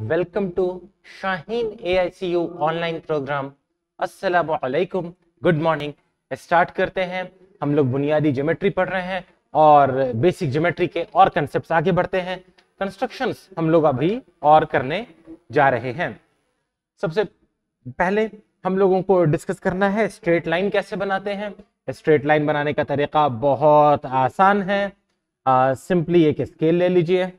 Welcome to Shaheen AICU online program वालेकुम good morning start करते हैं हम लोग बुनियादी ज्योमेट्री पढ़ रहे हैं और बेसिक ज्योमेट्री के और कंसेप्ट आगे बढ़ते हैं कंस्ट्रक्शंस हम लोग अभी और करने जा रहे हैं सबसे पहले हम लोगों को डिस्कस करना है स्ट्रेट लाइन कैसे बनाते हैं स्ट्रेट लाइन बनाने का तरीका बहुत आसान है सिंपली एक स्केल ले लीजिए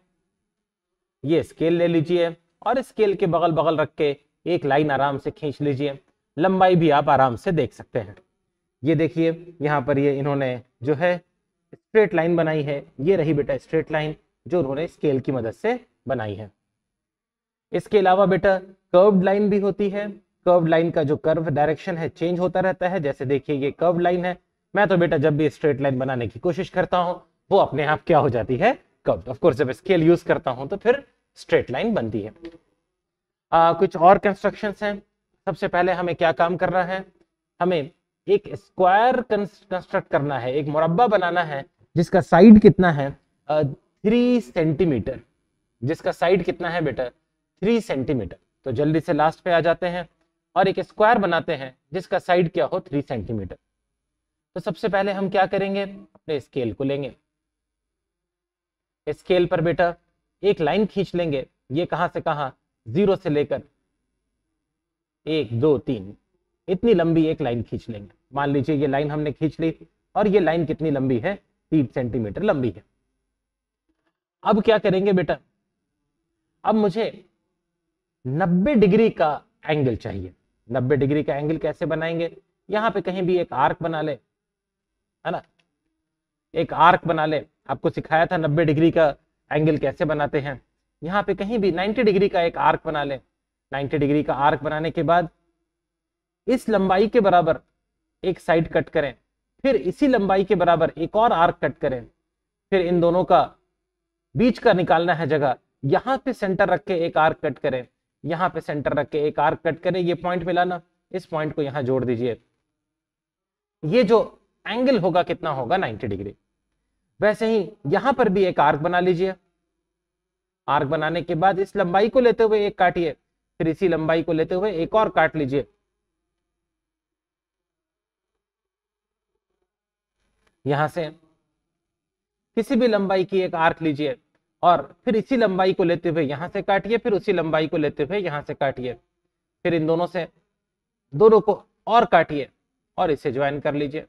ये स्केल ले लीजिए और स्केल के बगल बगल रख के एक लाइन आराम से खींच लीजिए लंबाई भी आप आराम से देख सकते हैं ये देखिए यहाँ पर ये इन्होंने जो है स्ट्रेट लाइन बनाई है ये रही बेटा स्ट्रेट लाइन जो उन्होंने स्केल की मदद से बनाई है इसके अलावा बेटा कर्व लाइन भी होती है कर्व लाइन का जो कर्व डायरेक्शन है चेंज होता रहता है जैसे देखिए ये कर्व लाइन है मैं तो बेटा जब भी स्ट्रेट लाइन बनाने की कोशिश करता हूँ वो अपने आप क्या हो जाती है कर्व ऑफकोर्स जब स्केल यूज करता हूँ तो फिर स्ट्रेट लाइन बनती है आ, कुछ और कंस्ट्रक्शन हैं सबसे पहले हमें क्या काम करना है हमें एक स्क्वायर कंस्ट्रक्ट करना है एक मुरबा बनाना है जिसका साइड कितना है थ्री सेंटीमीटर जिसका साइड कितना है बेटा थ्री सेंटीमीटर तो जल्दी से लास्ट पे आ जाते हैं और एक स्क्वायर बनाते हैं जिसका साइड क्या हो थ्री सेंटीमीटर तो सबसे पहले हम क्या करेंगे अपने स्केल को लेंगे स्केल पर बेटा एक लाइन खींच लेंगे ये कहां से कहां जीरो से लेकर एक दो तीन इतनी लंबी एक लाइन खींच लेंगे मान लीजिए ये लाइन हमने खींच ली और ये लाइन कितनी लंबी है तीन सेंटीमीटर लंबी है अब क्या करेंगे बेटा अब मुझे 90 डिग्री का एंगल चाहिए 90 डिग्री का एंगल कैसे बनाएंगे यहां पे कहीं भी एक आर्क बना ले है ना एक आर्क बना ले आपको सिखाया था 90 डिग्री का एंगल कैसे बनाते हैं यहाँ पे कहीं भी 90 डिग्री का एक आर्क बना लें 90 डिग्री का आर्क बनाने के बाद इस लंबाई के बराबर एक साइड कट करें फिर इसी लंबाई के बराबर एक और आर्क कट करें फिर इन दोनों का बीच का निकालना है जगह यहाँ पे सेंटर रख के एक आर्क कट करें यहाँ पे सेंटर रख के एक आर्क कट करें ये पॉइंट मिलाना इस पॉइंट को यहाँ जोड़ दीजिए ये जो एंगल होगा कितना होगा 90 डिग्री वैसे ही यहां पर भी एक आर्क बना लीजिए आर्क बनाने के बाद इस लंबाई को लेते हुए एक काटिए फिर इसी लंबाई को लेते हुए एक और काट लीजिए यहां से किसी भी लंबाई की एक आर्क लीजिए और फिर इसी लंबाई को लेते हुए यहां से काटिए फिर उसी लंबाई को लेते हुए यहां से काटिए फिर इन दोनों से दोनों को और काटिए और इसे ज्वाइन कर लीजिए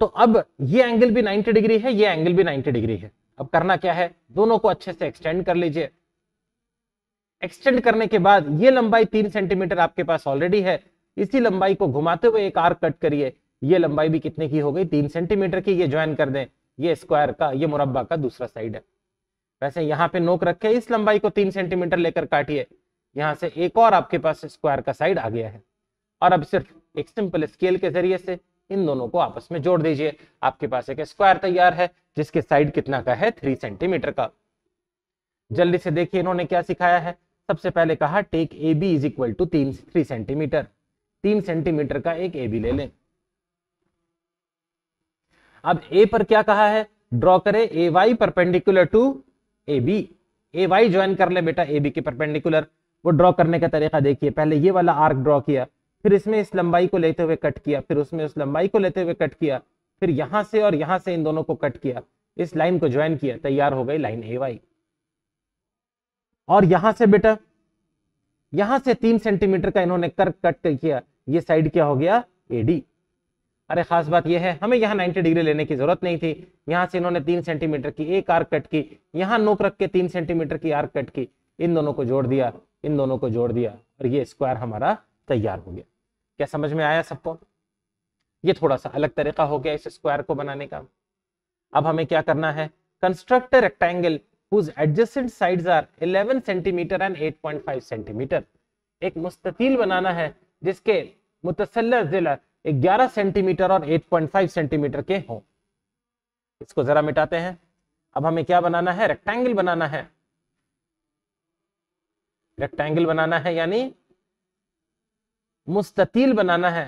तो अब ये एंगल भी 90 डिग्री है ये एंगल भी 90 डिग्री है अब करना क्या है दोनों को अच्छे से एक्सटेंड कर लीजिए एक्सटेंड करने के बाद ये लंबाई तीन सेंटीमीटर आपके पास ऑलरेडी है इसी लंबाई को घुमाते हुए एक आर्क कट करिए ये लंबाई भी कितने की हो गई तीन सेंटीमीटर की ये ज्वाइन कर दें ये स्क्वायर का ये मुरब्बा का दूसरा साइड है वैसे यहाँ पे नोक रखे इस लंबाई को तीन सेंटीमीटर लेकर काटिए यहाँ से एक और आपके पास स्क्वायर का साइड आ गया है और अब सिर्फ एक सिंपल स्केल के जरिए से इन दोनों को आपस में जोड़ दीजिए आपके पास एक स्क्वायर तैयार है जिसके साइड कितना का है थ्री सेंटीमीटर का जल्दी से देखिए इन्होंने क्या सिखाया है सबसे पहले कहा take A B is equal to तीन थ्री सेंटीमीटर तीन सेंटीमीटर का एक ए बी ले लें अब ए पर क्या कहा है ड्रॉ करें A Y perpendicular to A B A Y join कर ले बेटा ए बी के परपेंडिकुलर वो ड्रॉ करने का तरीका देखिए पहले ये वाला आर्क ड्रॉ किया फिर इसमें इस लंबाई को लेते हुए कट किया फिर उसमें उस लंबाई को लेते हुए कट किया फिर यहां से और यहां से इन दोनों को कट किया इस लाइन को ज्वाइन किया तैयार हो गई लाइन ए वाई और यहां से बेटा यहां से तीन सेंटीमीटर का इन्होंने कर कट किया ये साइड क्या हो गया एडी अरे खास बात यह है हमें यहाँ 90 डिग्री लेने की जरूरत नहीं थी यहां से इन्होंने तीन सेंटीमीटर की एक आर्क कट की यहाँ नोक रख के तीन सेंटीमीटर की आर्क कट की इन दोनों को जोड़ दिया इन दोनों को जोड़ दिया और ये स्क्वायर हमारा तैयार हो गया क्या समझ में आया सबको ये थोड़ा सा अलग तरीका हो गया इस स्क्वायर को बनाने का अब हमें क्या करना है construct rectangle whose adjacent sides are 11 centimeter and 8.5 centimetre एक मुस्ततील बनाना है जिसके मुतसल जिला 11 सेंटीमीटर और 8.5 सेंटीमीटर के हों इसको जरा मिटाते हैं अब हमें क्या बनाना है रेक्टेंगल बनाना है रेक्टेंगल बनाना है यानी मुस्ततील बनाना है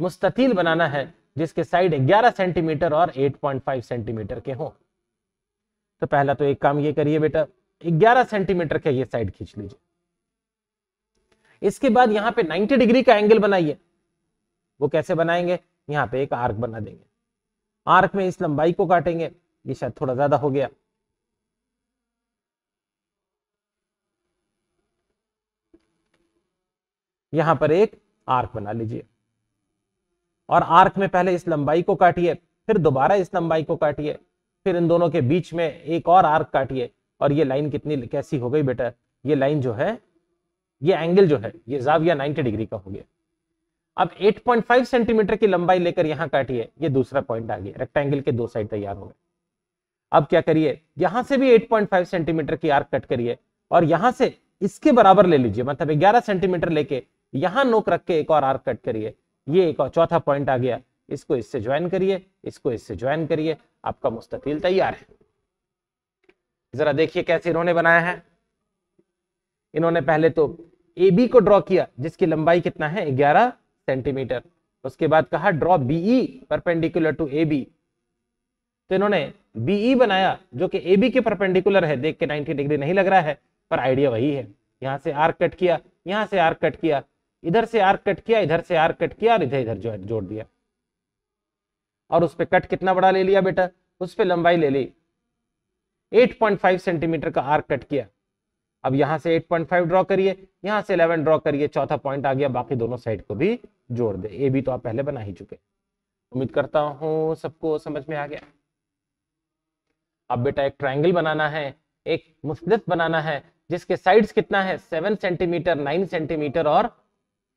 मुस्ततील बनाना है जिसके साइड 11 सेंटीमीटर और 8.5 सेंटीमीटर के हों तो पहला तो एक काम ये करिए बेटा 11 सेंटीमीटर के ये साइड खींच लीजिए इसके बाद यहां पे 90 डिग्री का एंगल बनाइए वो कैसे बनाएंगे यहां पे एक आर्क बना देंगे आर्क में इस लंबाई को काटेंगे ये शायद थोड़ा ज्यादा हो गया यहां पर एक आर्क बना लीजिए और आर्क में पहले इस लंबाई को काटिए फिर दोबारा इस लंबाई को काटिए फिर इन दोनों के बीच में एक और आर्क काटिए और ये लाइन कितनी कैसी हो गई बेटा ये लाइन जो है ये एंगल जो है ये जाविया 90 डिग्री का हो गया अब 8.5 सेंटीमीटर की लंबाई लेकर यहां काटिए ये दूसरा पॉइंट आ गया रेक्टेंगल के दो साइड तैयार हो गए अब क्या करिए यहां से भी 8.5 सेंटीमीटर की आर्क कट करिए और यहां से इसके बराबर ले लीजिए मतलब 11 सेंटीमीटर लेके यहां नोक रख के एक और आर्क कट करिए ये एक और चौथा पॉइंट आ गया इसको इससे ज्वाइन करिए इसको इससे ज्वाइन करिए आपका मुस्तकिल तैयार है जरा देखिए कैसे इन्होंने बनाया है इन्होंने पहले तो ए बी को ड्रॉ किया जिसकी लंबाई कितना है ग्यारह सेंटीमीटर उसके बाद कहा draw B E perpendicular to A B तो इन्होंने बीई e बनाया जो कि ए बी के परपेंडिकुलर है देख के 90 डिग्री नहीं लग रहा है पर आइडिया वही है यहां से आर्क कट किया यहां से आर्क कट किया इधर से आर्क कट किया इधर से आर्क कट किया और इधर इधर जो जोड़ दिया और उस पर कट कितना बड़ा ले लिया बेटा उस पर लंबाई ले ली 8.5 सेंटीमीटर का आर्क कट किया अब यहां से 8.5 पॉइंट ड्रॉ करिए यहां से 11 ड्रॉ करिए चौथा पॉइंट आ गया बाकी दोनों साइड को भी जोड़ दे ए भी तो आप पहले बना ही चुके उम्मीद करता हूं सबको समझ में आ गया अब बेटा एक ट्राइंगल बनाना है एक मुस्लित बनाना है जिसके साइड्स कितना है सेवन सेंटीमीटर नाइन सेंटीमीटर और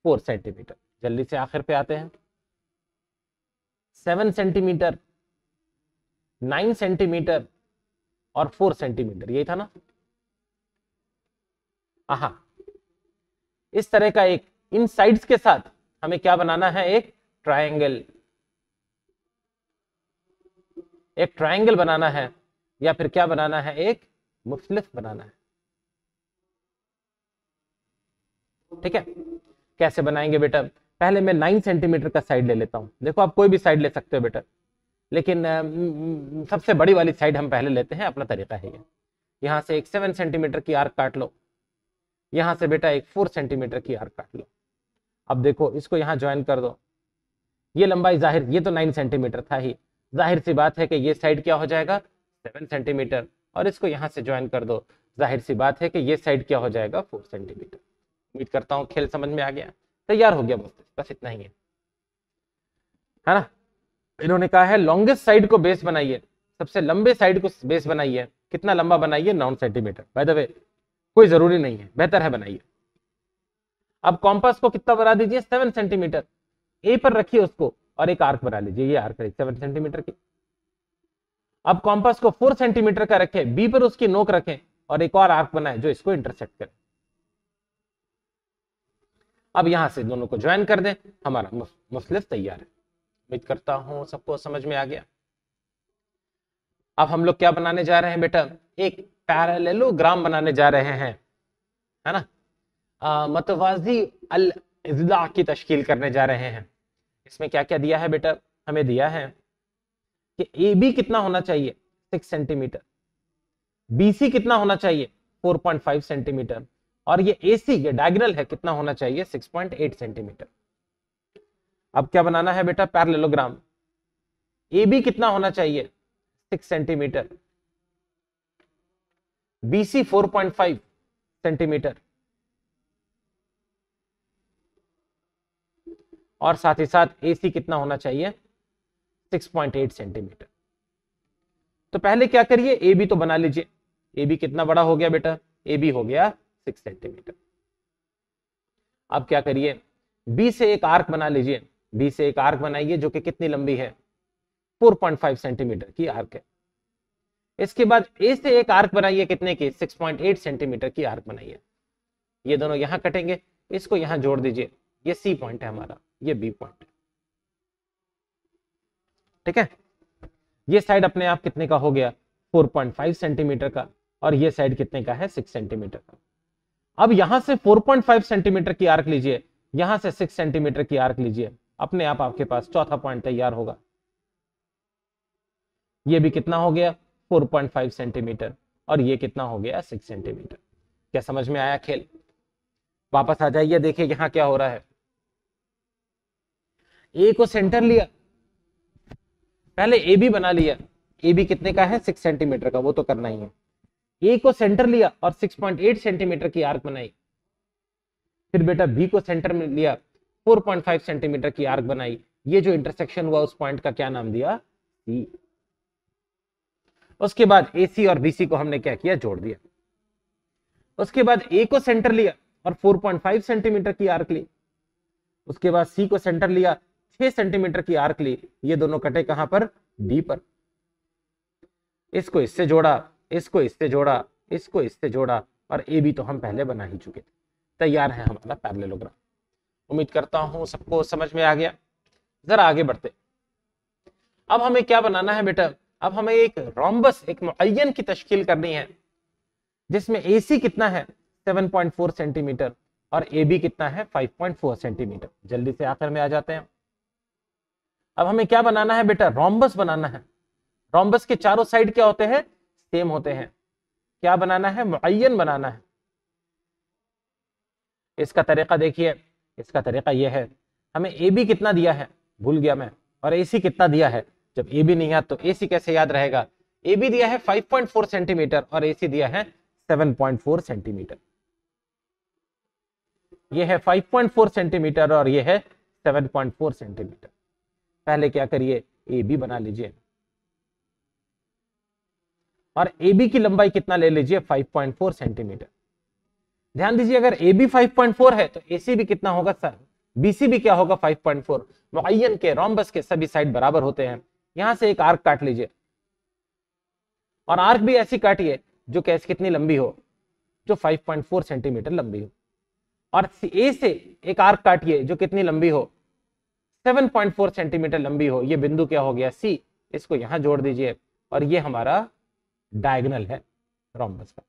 फोर सेंटीमीटर जल्दी से आखिर पे आते हैं सेवन सेंटीमीटर नाइन सेंटीमीटर और फोर सेंटीमीटर यही था ना आहा इस तरह का एक इन साइड्स के साथ हमें क्या बनाना है एक ट्रायंगल एक ट्रायंगल बनाना है या फिर क्या बनाना है एक मुफलिफ बनाना है ठीक है कैसे बनाएंगे बेटा पहले मैं नाइन सेंटीमीटर का साइड ले लेता हूँ देखो आप कोई भी साइड ले सकते हो बेटा लेकिन सबसे बड़ी वाली साइड हम पहले लेते हैं अपना तरीका है ये यहाँ से एक सेवन सेंटीमीटर की आर्क काट लो यहाँ से बेटा एक फोर सेंटीमीटर की आर्क काट लो अब देखो इसको यहाँ ज्वाइन कर दो ये लंबाई जाहिर ये तो नाइन सेंटीमीटर था ही जाहिर सी बात है कि ये साइड क्या हो जाएगा सेवन सेंटीमीटर और इसको यहाँ से ज्वाइन कर दो जाहिर सी बात है कि ये साइड क्या हो जाएगा फोर सेंटीमीटर उम्मीद करता हूँ खेल समझ में आ गया तैयार हो गया दोस्तों बस इतना ही है है ना इन्होंने कहा है लॉन्गेस्ट साइड को बेस बनाइए सबसे लंबे साइड को बेस बनाइए कितना लंबा बनाइए नौ सेंटीमीटर बाय द वे कोई जरूरी नहीं है बेहतर है बनाइए अब कॉम्पस को कितना बना दीजिए सेवन सेंटीमीटर ए पर रखिए उसको और एक आर्क बना लीजिए ये आर्क सेवन सेंटीमीटर की अब कॉम्पस को फोर सेंटीमीटर का रखें बी पर उसकी नोक रखें और एक और आर्क बनाए जो इसको इंटरसेक्ट करें अब यहाँ से दोनों को ज्वाइन कर दें हमारा मुसलिफ तैयार है उम्मीद करता हूँ सबको समझ में आ गया अब हम लोग क्या बनाने जा रहे हैं बेटा एक पैरेललोग्राम बनाने जा रहे हैं है ना मतवाजी अल इजला की तश्कील करने जा रहे हैं इसमें क्या क्या दिया है बेटा हमें दिया है कि ए बी कितना होना चाहिए सिक्स सेंटीमीटर बी सी कितना होना चाहिए फोर पॉइंट फाइव सेंटीमीटर और ये एसी ये डायगनल है कितना होना चाहिए 6.8 सेंटीमीटर अब क्या बनाना है बेटा पैरलेलोग्राम ए बी कितना होना चाहिए 6 सेंटीमीटर बीसी 4.5 सेंटीमीटर और साथ ही साथ एसी कितना होना चाहिए 6.8 सेंटीमीटर तो पहले क्या करिए ए बी तो बना लीजिए ए बी कितना बड़ा हो गया बेटा ए बी हो गया सिक्स सेंटीमीटर अब क्या करिए बी से एक आर्क बना लीजिए बी से एक आर्क बनाइए जो कि कितनी लंबी है फोर पॉइंट फाइव सेंटीमीटर की आर्क है इसके बाद ए से एक आर्क बनाइए कितने की सिक्स पॉइंट एट सेंटीमीटर की आर्क बनाइए ये दोनों यहां कटेंगे इसको यहां जोड़ दीजिए ये सी पॉइंट है हमारा ये बी पॉइंट ठीक है ये साइड अपने आप कितने का हो गया 4.5 सेंटीमीटर का और ये साइड कितने का है 6 सेंटीमीटर का अब यहां से 4.5 सेंटीमीटर की आर्क लीजिए यहां से 6 सेंटीमीटर की आर्क लीजिए अपने आप आपके पास चौथा पॉइंट तैयार होगा ये भी कितना हो गया 4.5 सेंटीमीटर और यह कितना हो गया 6 सेंटीमीटर क्या समझ में आया खेल वापस आ जाइए देखिए यहां क्या हो रहा है ए को सेंटर लिया पहले ए बी बना लिया ए बी कितने का है सिक्स सेंटीमीटर का वो तो करना ही है ए को सेंटर लिया और 6.8 सेंटीमीटर की आर्क बनाई फिर बेटा बी को सेंटर में लिया 4.5 सेंटीमीटर की आर्क बनाई ये जो इंटरसेक्शन हुआ उस पॉइंट का क्या नाम दिया सी उसके बाद सी और सी को हमने क्या किया जोड़ दिया उसके बाद ए को सेंटर लिया और 4.5 सेंटीमीटर की आर्क ली उसके बाद सी को सेंटर लिया 6 सेंटीमीटर की आर्क ली ये दोनों कटे कहां पर डी पर इसको इससे जोड़ा इसको इससे जोड़ा इसको इससे जोड़ा और ए बी तो हम पहले बना ही चुके थे तैयार है हमारा पैरेललोग्राम उम्मीद करता हूँ सबको समझ में आ गया जरा आगे बढ़ते अब हमें क्या बनाना है बेटा अब हमें एक रोम्बस एक मुन की तश्कील करनी है जिसमें ए सी कितना है 7.4 सेंटीमीटर और ए बी कितना है 5.4 सेंटीमीटर जल्दी से आखिर में आ जाते हैं अब हमें क्या बनाना है बेटा रोम्बस बनाना है रोम्बस के चारों साइड क्या होते हैं सेम होते हैं क्या बनाना है मुन बनाना है इसका तरीका देखिए इसका तरीका यह है हमें ए बी कितना दिया है भूल गया मैं और ए सी कितना दिया है जब ए बी नहीं याद तो ए सी कैसे याद रहेगा ए बी दिया है 5.4 सेंटीमीटर और ए सी दिया है 7.4 सेंटीमीटर ये है 5.4 सेंटीमीटर और ये है 7.4 सेंटीमीटर पहले क्या करिए ए बी बना लीजिए और ए बी की लंबाई कितना ले लीजिए 5.4 सेंटीमीटर ध्यान दीजिए अगर ए बी फाइव है तो ए सी भी कितना होगा सर बीसी भी क्या होगा 5.4 पॉइंट मुन के रॉम्बस के सभी साइड बराबर होते हैं यहां से एक आर्क काट लीजिए और आर्क भी ऐसी काटिए जो कैसे कितनी लंबी हो जो 5.4 सेंटीमीटर लंबी हो और ए से एक आर्क काटिए जो कितनी लंबी हो 7.4 सेंटीमीटर लंबी हो ये बिंदु क्या हो गया सी इसको यहां जोड़ दीजिए और ये हमारा डायगनल है रोम्बस का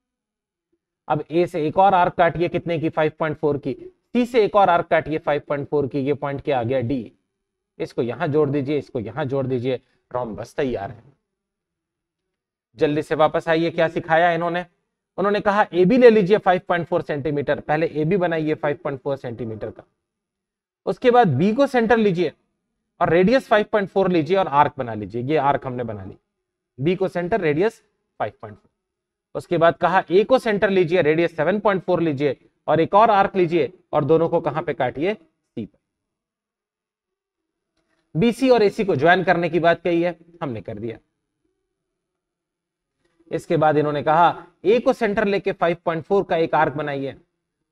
अब ए से एक और आर्क काटिए कितने की 5.4 की सी से एक और आर्क काटिए 5.4 की ये पॉइंट क्या आ गया डी इसको यहां जोड़ दीजिए इसको यहां जोड़ दीजिए रोम्बस तैयार है जल्दी से वापस आइए क्या सिखाया इन्होंने उन्होंने कहा ए बी ले लीजिए 5.4 सेंटीमीटर पहले ए बी बनाइए 5.4 सेंटीमीटर का उसके बाद बी को सेंटर लीजिए और रेडियस 5.4 लीजिए और आर्क बना लीजिए ये आर्क हमने बना ली बी को सेंटर रेडियस 5.4 उसके बाद कहा ए को सेंटर लीजिए रेडियस 7.4 लीजिए और एक और आर्क लीजिए और दोनों को कहां पे काटिए सी पर बीसी और एसी को ज्वाइन करने की बात कही है हमने कर दिया इसके बाद इन्होंने कहा ए को सेंटर लेके 5.4 का एक आर्क बनाइए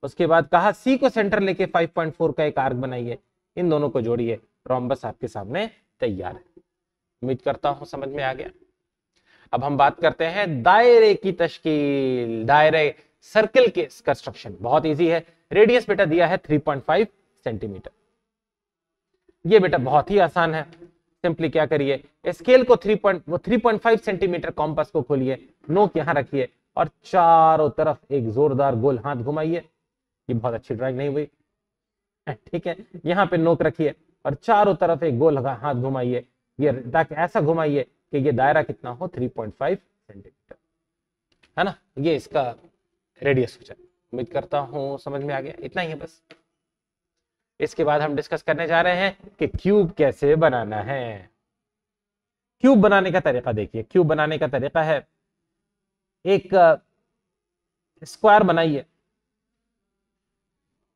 उसके बाद कहा सी को सेंटर लेके 5.4 का एक आर्क बनाइए इन दोनों को जोड़िए रॉम्बस तो आपके सामने तैयार है उम्मीद करता हूं समझ में आ गया अब हम बात करते हैं दायरे की तश्कील दायरे सर्कल के कंस्ट्रक्शन बहुत इजी है रेडियस बेटा दिया है 3.5 सेंटीमीटर ये बेटा बहुत ही आसान है सिंपली क्या करिए स्केल को 3. वो 3.5 सेंटीमीटर कॉम्पस को खोलिए नोक यहां रखिए और चारों तरफ एक जोरदार गोल हाथ घुमाइए ये बहुत अच्छी ड्राइंग नहीं हुई ठीक है यहां पे नोक रखिए और चारों तरफ एक गोल हाथ घुमाइए ये ताकि ऐसा घुमाइए कि ये दायरा कितना हो 3.5 सेंटीमीटर है ना ये इसका रेडियस हो जाए उम्मीद करता हूँ समझ में आ गया इतना ही है बस इसके बाद हम डिस्कस करने जा रहे हैं कि क्यूब कैसे बनाना है क्यूब बनाने का तरीका देखिए क्यूब बनाने का तरीका है एक स्क्वायर बनाइए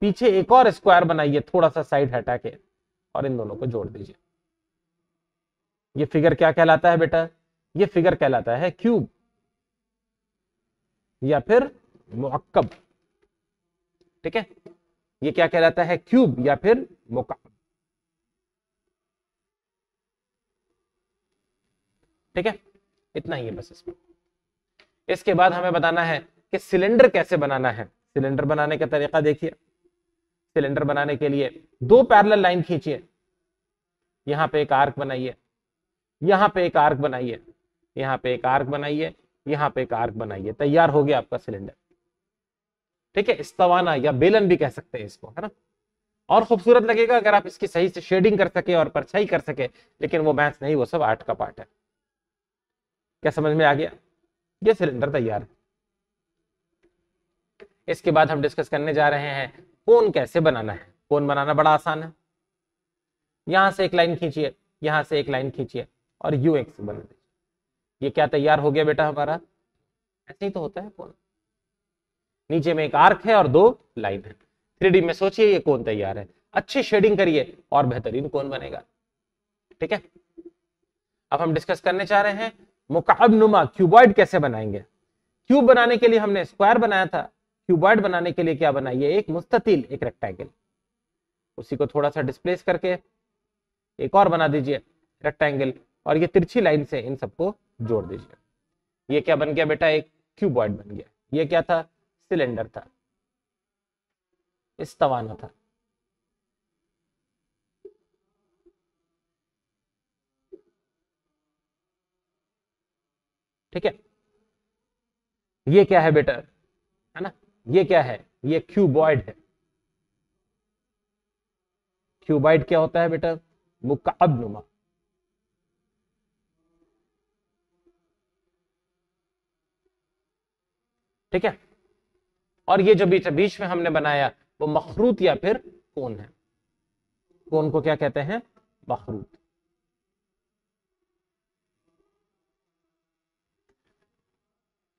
पीछे एक और स्क्वायर बनाइए थोड़ा सा साइड हटा के और इन दोनों को जोड़ दीजिए ये फिगर क्या कहलाता है बेटा ये फिगर कहलाता है क्यूब या फिर मुक्कब ठीक है ये क्या कहलाता है क्यूब या फिर मुकब ठीक है इतना ही है बस इसमें इसके बाद हमें बताना है कि सिलेंडर कैसे बनाना है सिलेंडर बनाने का तरीका देखिए सिलेंडर बनाने के लिए दो पैरेलल लाइन खींचिए यहां पे एक आर्क बनाइए यहां पे एक आर्क बनाइए यहाँ पे एक आर्क बनाइए यहाँ पे एक आर्क बनाइए तैयार हो गया आपका सिलेंडर ठीक है इस्तवाना या बेलन भी कह सकते हैं इसको है ना और खूबसूरत लगेगा अगर आप इसकी सही से शेडिंग कर सके और परछाई कर सके लेकिन वो मैथ नहीं वो सब आर्ट का पार्ट है क्या समझ में आ गया ये सिलेंडर तैयार है इसके बाद हम डिस्कस करने जा रहे हैं कौन कैसे बनाना है कौन बनाना बड़ा आसान है यहां से एक लाइन खींचिए यहां से एक लाइन खींचिए और यू एक्स बन गई ये क्या तैयार हो गया बेटा हमारा ऐसे ही तो होता है कौन नीचे में एक आर्क है और दो लाइन है थ्री में सोचिए ये कौन तैयार है अच्छी शेडिंग करिए और बेहतरीन कौन बनेगा ठीक है अब हम डिस्कस करने चाह रहे हैं मुकाब नुमा क्यूबॉइड कैसे बनाएंगे क्यूब बनाने के लिए हमने स्क्वायर बनाया था क्यूबॉइड बनाने के लिए क्या बनाइए एक मुस्ततील एक रेक्टेंगल उसी को थोड़ा सा डिस्प्लेस करके एक और बना दीजिए रेक्टेंगल और ये तिरछी लाइन से इन सबको जोड़ दीजिए ये क्या बन गया बेटा एक क्यूबॉइड बन गया ये क्या था सिलेंडर था इस्तवाना था ठीक है ये क्या है बेटा है ना ये क्या है ये क्यूबॉइड है क्यूबॉइड क्या होता है बेटा नुमा ठीक है और ये जो बीच बीच में हमने बनाया वो मखरूत या फिर कौन है कौन को क्या कहते हैं मखरूत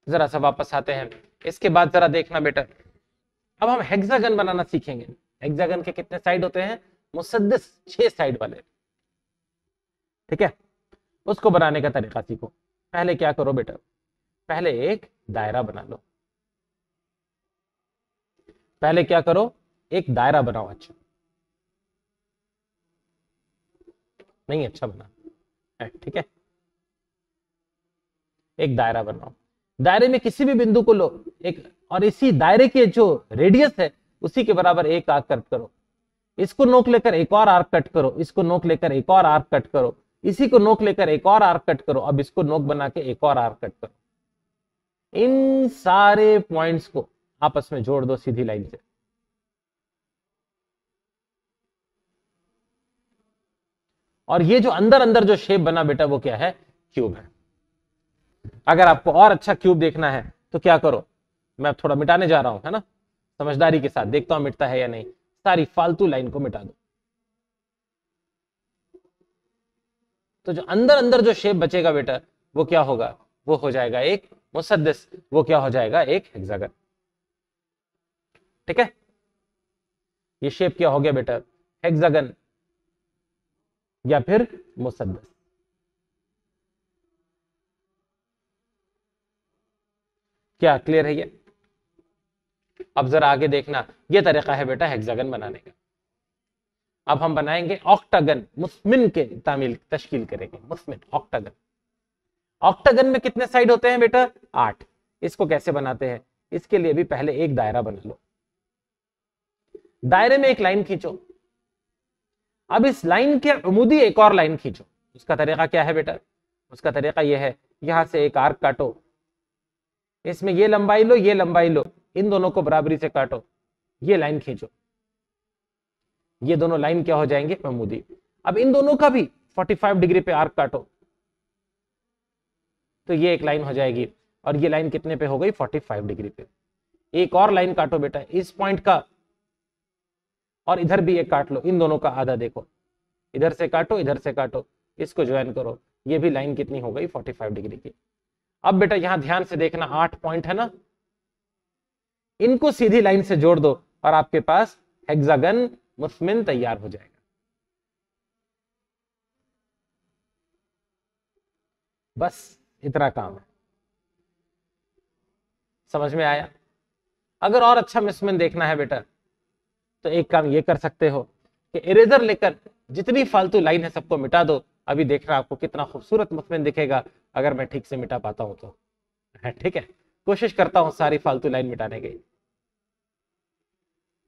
जरा सा वापस आते हैं इसके बाद जरा देखना बेटा अब हम हेक्सागन बनाना सीखेंगे हेक्सागन के कितने साइड होते हैं मुसद्दिस छह साइड वाले ठीक है उसको बनाने का तरीका सीखो पहले क्या करो बेटा पहले एक दायरा बना लो पहले क्या करो एक दायरा बनाओ अच्छा नहीं अच्छा बना ठीक है एक दायरा बनाओ दायरे में किसी भी बिंदु को लो एक और इसी दायरे के जो रेडियस है उसी के बराबर एक आर्क कट करो इसको नोक लेकर एक और आर्क कट करो इसको नोक लेकर एक और आर्क कट करो इसी को नोक लेकर एक और आर्क कट करो अब इसको नोक बना के एक और आर्क कट करो इन सारे पॉइंट्स को आपस में जोड़ दो सीधी लाइन से और ये जो अंदर अंदर जो शेप बना बेटा वो क्या है क्यूब है अगर आपको और अच्छा क्यूब देखना है तो क्या करो मैं थोड़ा मिटाने जा रहा हूं है ना समझदारी के साथ देखता हूं मिटता है या नहीं सारी फालतू लाइन को मिटा दो तो जो अंदर अंदर जो शेप बचेगा बेटा वो क्या होगा वो हो जाएगा एक मुसदस वो क्या हो जाएगा एक हेक्सागन ठीक है ये शेप क्या हो गया बेटा हेक्सागन या फिर मुसदस क्या क्लियर है ये अब जरा आगे देखना ये तरीका है बेटा हेक्सागन बनाने का अब हम बनाएंगे ऑक्टागन मुस्मिन के तामील तश्कील करेंगे मुस्मिन ऑक्टागन ऑक्टागन में कितने साइड होते हैं बेटा आठ इसको कैसे बनाते हैं इसके लिए भी पहले एक दायरा बना लो दायरे में एक लाइन खींचो अब इस लाइन के अमूदी एक और लाइन खींचो उसका तरीका क्या है बेटा उसका तरीका यह है यहां से एक आर्क काटो इसमें ये लंबाई लो ये लंबाई लो इन दोनों को बराबरी से काटो ये लाइन खींचो ये दोनों लाइन क्या हो जाएंगे अमूदी अब इन दोनों का भी 45 डिग्री पे आर्क काटो तो ये एक लाइन हो जाएगी और ये लाइन कितने पे हो गई 45 डिग्री पे एक और लाइन काटो बेटा इस पॉइंट का और इधर भी एक काट लो इन दोनों का आधा देखो इधर से काटो इधर से काटो इसको ज्वाइन करो ये भी लाइन कितनी हो गई 45 डिग्री की अब बेटा यहां ध्यान से देखना आठ पॉइंट है ना इनको सीधी लाइन से जोड़ दो और आपके पास हेक्सागन मुस्मिन तैयार हो जाएगा बस इतना काम है समझ में आया अगर और अच्छा मिसमिन देखना है बेटा तो एक काम ये कर सकते हो कि इरेजर लेकर जितनी फालतू लाइन है सबको मिटा दो अभी देख रहा आपको कितना खूबसूरत मुतमिन दिखेगा अगर मैं ठीक से मिटा पाता हूँ तो है ठीक है कोशिश करता हूँ सारी फालतू लाइन मिटाने की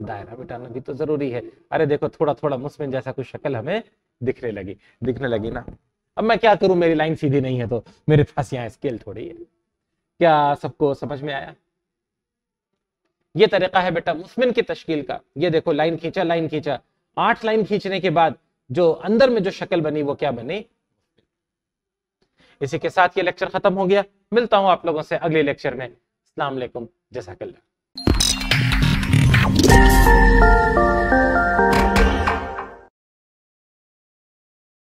दायरा मिटाना भी तो जरूरी है अरे देखो थोड़ा थोड़ा मुस्मिन जैसा कुछ शक्ल हमें दिखने लगी दिखने लगी ना अब मैं क्या करूं मेरी लाइन सीधी नहीं है तो मेरे पास यहाँ स्केल थोड़ी है क्या सबको समझ में आया ये तरीका है बेटा मुस्मिन की तश्कील का ये देखो लाइन खींचा लाइन खींचा आठ लाइन खींचने के बाद जो अंदर में जो शक्ल बनी वो क्या बनी इसी के साथ ये लेक्चर खत्म हो गया मिलता हूं आप लोगों से अगले लेक्चर में अस्सलाम वालेकुम जैसा